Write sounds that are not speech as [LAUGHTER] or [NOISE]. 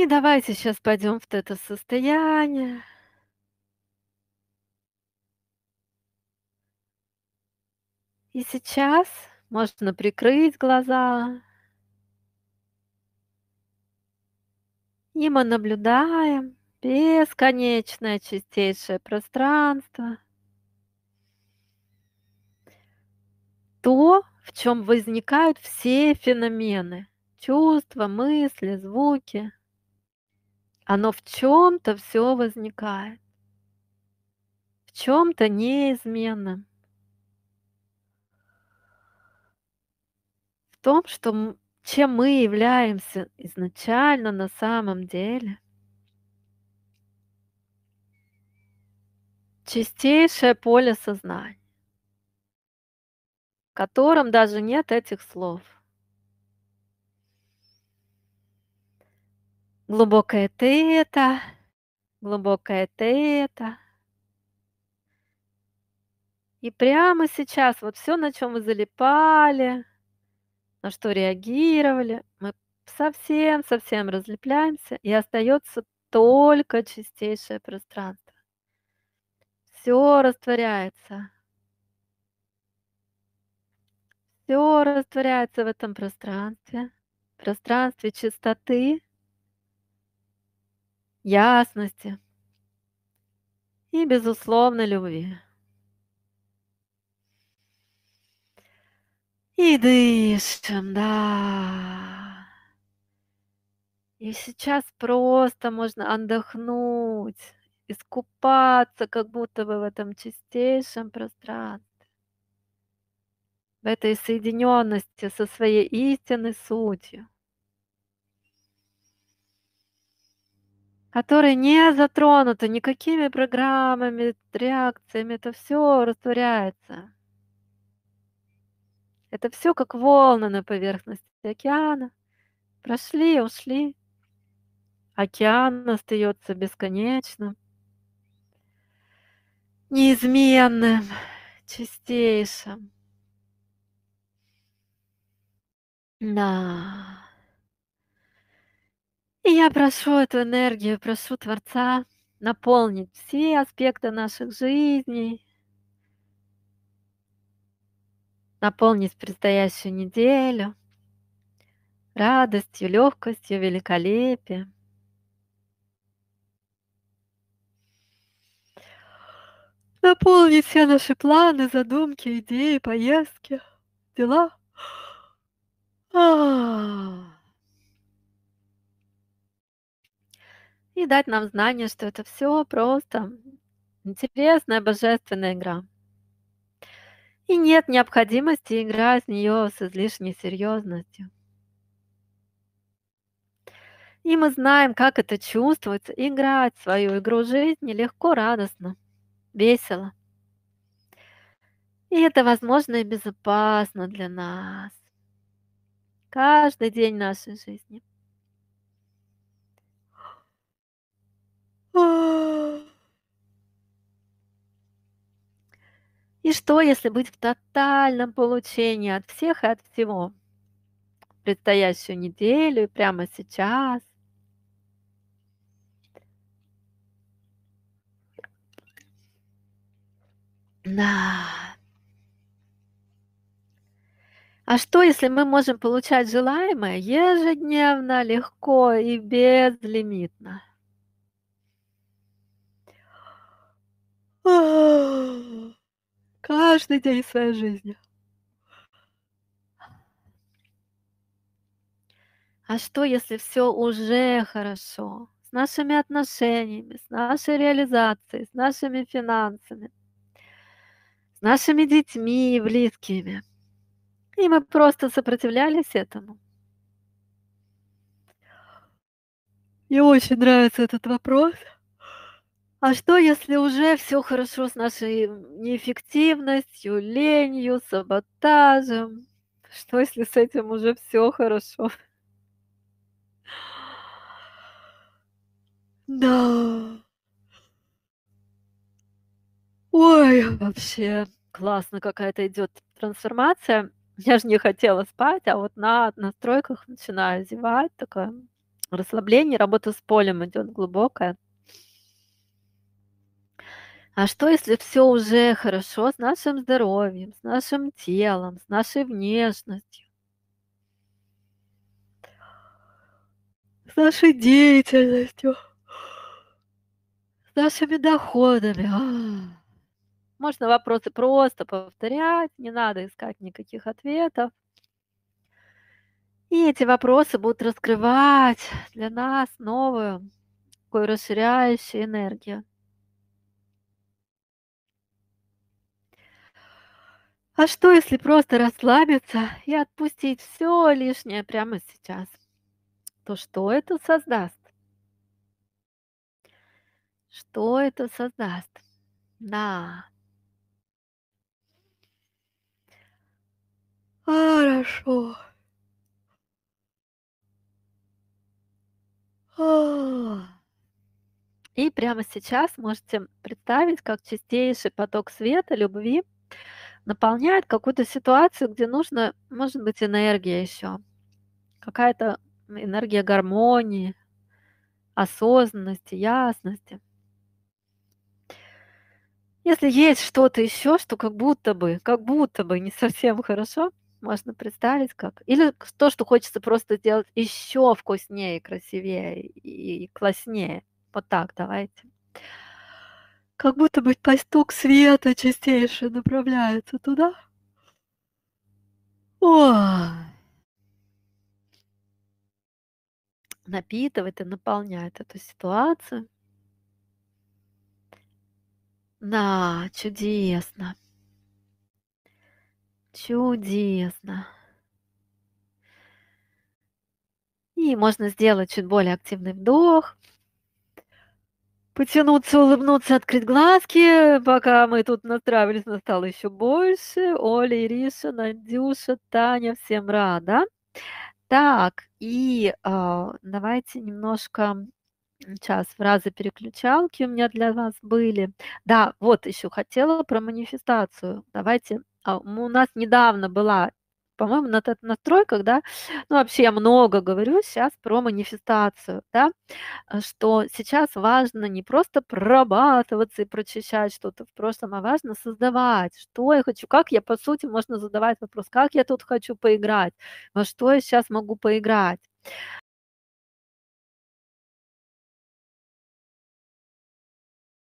И давайте сейчас пойдем в это состояние. И сейчас можно прикрыть глаза. И мы наблюдаем бесконечное чистейшее пространство. То, в чем возникают все феномены. Чувства, мысли, звуки – оно в чем-то все возникает, в чем-то неизменно, В том, что чем мы являемся изначально на самом деле. Чистейшее поле сознания, в котором даже нет этих слов – глубокая тета, глубокая тета. И прямо сейчас вот все, на чем вы залипали, на что реагировали, мы совсем-совсем разлепляемся, и остается только чистейшее пространство. Все растворяется. Все растворяется в этом пространстве, пространстве чистоты, ясности и безусловной любви. И дышим, да. И сейчас просто можно отдохнуть, искупаться, как будто бы в этом чистейшем пространстве, в этой соединенности со своей истинной сутью. которые не затронуты никакими программами, реакциями, это все растворяется. Это все как волны на поверхности океана. Прошли, ушли. Океан остается бесконечным, неизменным, чистейшим. Да я прошу эту энергию, прошу Творца наполнить все аспекты наших жизней, наполнить предстоящую неделю радостью, легкостью, великолепием. Наполнить все наши планы, задумки, идеи, поездки, дела. А-а-а. и дать нам знание, что это все просто интересная божественная игра. И нет необходимости играть в нее с излишней серьезностью. И мы знаем, как это чувствуется, играть в свою игру жизни легко, радостно, весело. И это возможно и безопасно для нас. Каждый день нашей жизни. И что, если быть в тотальном получении от всех и от всего? Предстоящую неделю и прямо сейчас. Да. А что, если мы можем получать желаемое ежедневно, легко и безлимитно? Каждый день своей жизни. А что, если все уже хорошо? С нашими отношениями, с нашей реализацией, с нашими финансами, с нашими детьми и близкими. И мы просто сопротивлялись этому. Мне очень нравится этот вопрос – а что, если уже все хорошо с нашей неэффективностью, ленью, саботажем? Что, если с этим уже все хорошо? [GASPS] Да. Ой, вообще классно какая-то идет трансформация. Я же не хотела спать, а вот на настройках начинаю зевать, такое расслабление, работа с полем идет глубокая. А что, если все уже хорошо с нашим здоровьем, с нашим телом, с нашей внешностью, с нашей деятельностью, с нашими доходами? А. Можно вопросы просто повторять, не надо искать никаких ответов. И эти вопросы будут раскрывать для нас новую, такую расширяющую энергию. А что, если просто расслабиться и отпустить все лишнее прямо сейчас? То что это создаст? Что это создаст? Да. Хорошо. А. И прямо сейчас можете представить, как чистейший поток света, любви наполняет какую-то ситуацию, где нужно, может быть, энергия еще, какая-то энергия гармонии, осознанности, ясности. Если есть что-то еще, что как будто бы, как будто бы не совсем хорошо, можно представить как. Или то, что хочется просто сделать еще вкуснее, красивее и класснее. Вот так давайте как будто бы поток света чистейший направляется туда. О! Напитывает и наполняет эту ситуацию. Да, чудесно. Чудесно. И можно сделать чуть более активный вдох – потянуться, улыбнуться, открыть глазки. Пока мы тут настраивались, настало еще больше. Оля, Ириша, Надюша, Таня, всем рада. Так, и э, давайте немножко сейчас фразы переключалки у меня для вас были. Да, вот еще хотела про манифестацию. Давайте, а, у нас недавно была по-моему, на, на да, ну, вообще я много говорю сейчас про манифестацию, да, э, что сейчас важно не просто прорабатываться и прочищать что-то в прошлом, а важно создавать, что я хочу, как я, по сути, можно задавать вопрос, как я тут хочу поиграть, во что я сейчас могу поиграть.